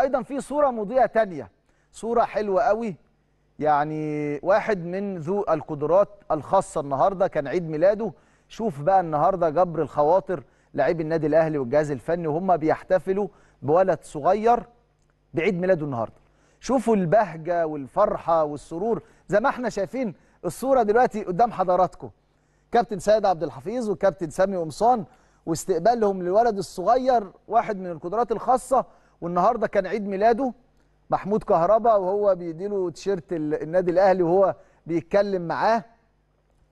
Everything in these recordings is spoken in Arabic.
ايضا في صوره مضيئه ثانيه صوره حلوه قوي يعني واحد من ذو القدرات الخاصه النهارده كان عيد ميلاده شوف بقى النهارده جبر الخواطر لاعبي النادي الاهلي والجهاز الفني وهم بيحتفلوا بولد صغير بعيد ميلاده النهارده شوفوا البهجه والفرحه والسرور زي ما احنا شايفين الصوره دلوقتي قدام حضراتكم كابتن سيد عبد الحفيظ وكابتن سامي قمصان واستقبالهم للولد الصغير واحد من القدرات الخاصه والنهارده كان عيد ميلاده محمود كهربا وهو بيديله تيشيرت النادي الاهلي وهو بيتكلم معاه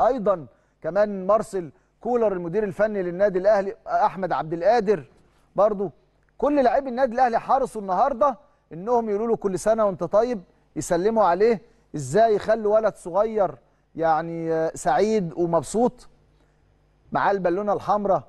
ايضا كمان مارسيل كولر المدير الفني للنادي الاهلي احمد عبد القادر برضو كل لاعبي النادي الاهلي حرصوا النهارده انهم يقولوا له كل سنه وانت طيب يسلموا عليه ازاي يخلوا ولد صغير يعني سعيد ومبسوط معاه البالونه الحمراء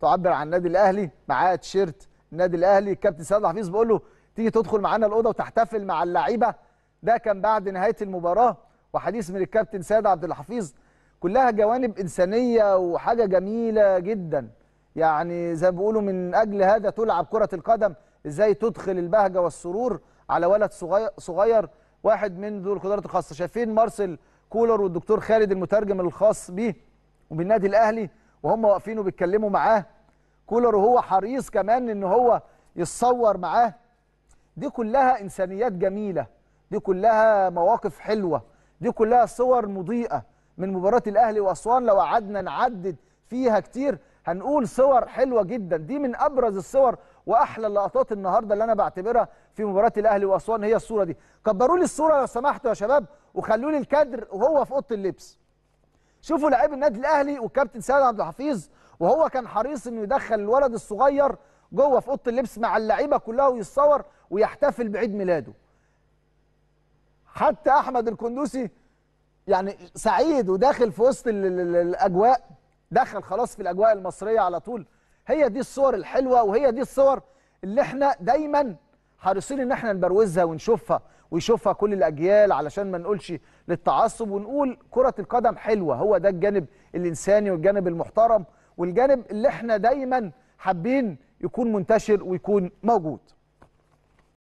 تعبر عن النادي الاهلي معاه تيشيرت النادي الاهلي الكابتن سيد حفيظ بيقول له تيجي تدخل معانا الاوضه وتحتفل مع اللعيبه ده كان بعد نهايه المباراه وحديث من الكابتن سيد عبد الحفيظ كلها جوانب انسانيه وحاجه جميله جدا يعني زي ما بيقولوا من اجل هذا تلعب كره القدم ازاي تدخل البهجه والسرور على ولد صغير صغير واحد من ذو القدرات الخاصه شايفين مارسيل كولر والدكتور خالد المترجم الخاص بيه وبالنادي الاهلي وهم واقفين وبيتكلموا معاه كولر وهو حريص كمان ان هو يتصور معاه دي كلها انسانيات جميله دي كلها مواقف حلوه دي كلها صور مضيئه من مباراه الاهلي واسوان لو قعدنا نعدد فيها كتير هنقول صور حلوه جدا دي من ابرز الصور واحلى اللقطات النهارده اللي انا بعتبرها في مباراه الاهلي واسوان هي الصوره دي كبروا لي الصوره لو سمحتوا يا شباب وخلوا لي الكادر وهو في اوضه اللبس شوفوا لعيب النادي الاهلي والكابتن سيد عبد الحفيظ وهو كان حريص انه يدخل الولد الصغير جوه في اوضه اللبس مع اللعيبه كلها ويتصور ويحتفل بعيد ميلاده حتى احمد الكندوسي يعني سعيد وداخل في وسط الاجواء دخل خلاص في الاجواء المصريه على طول هي دي الصور الحلوه وهي دي الصور اللي احنا دايما حريصين ان احنا نبروزها ونشوفها ويشوفها كل الاجيال علشان ما نقولش للتعصب ونقول كره القدم حلوه هو ده الجانب الانساني والجانب المحترم والجانب اللي احنا دايما حابين يكون منتشر ويكون موجود